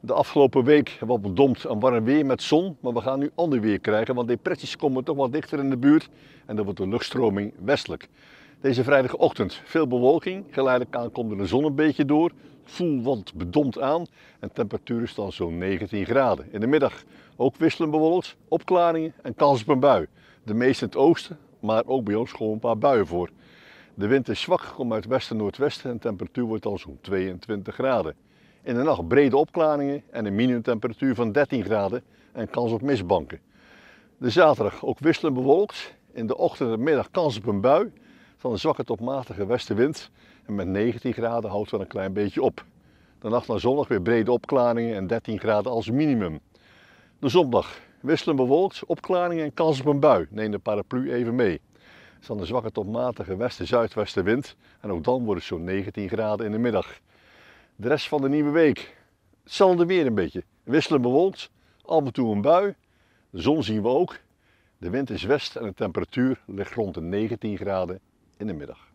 De afgelopen week wat bedompt en warm weer met zon, maar we gaan nu ander weer krijgen, want depressies komen toch wat dichter in de buurt en dan wordt de luchtstroming westelijk. Deze vrijdagochtend veel bewolking, geleidelijk aan komt er de zon een beetje door, voel wat bedompt aan en temperatuur is dan zo'n 19 graden. In de middag ook wisselend bewolkt, opklaringen en kans op een bui. De meeste in het oosten, maar ook bij ons gewoon een paar buien voor. De wind is zwak, komt uit westen-noordwesten en de temperatuur wordt dan zo'n 22 graden. In de nacht brede opklaringen en een minimumtemperatuur van 13 graden en kans op mistbanken. De zaterdag ook wisselend bewolkt. In de ochtend en middag kans op een bui van een zwakke tot matige westenwind. En met 19 graden houdt wel een klein beetje op. De nacht naar zondag weer brede opklaringen en 13 graden als minimum. De zondag Wisselen bewolkt, opklaringen en kans op een bui. Neem de paraplu even mee. Het is dan een zwakke tot matige westen-zuidwestenwind en ook dan wordt het zo'n 19 graden in de middag. De rest van de nieuwe week, hetzelfde weer een beetje. Wisselen bewolkt, af en toe een bui. De zon zien we ook. De wind is west en de temperatuur ligt rond de 19 graden in de middag.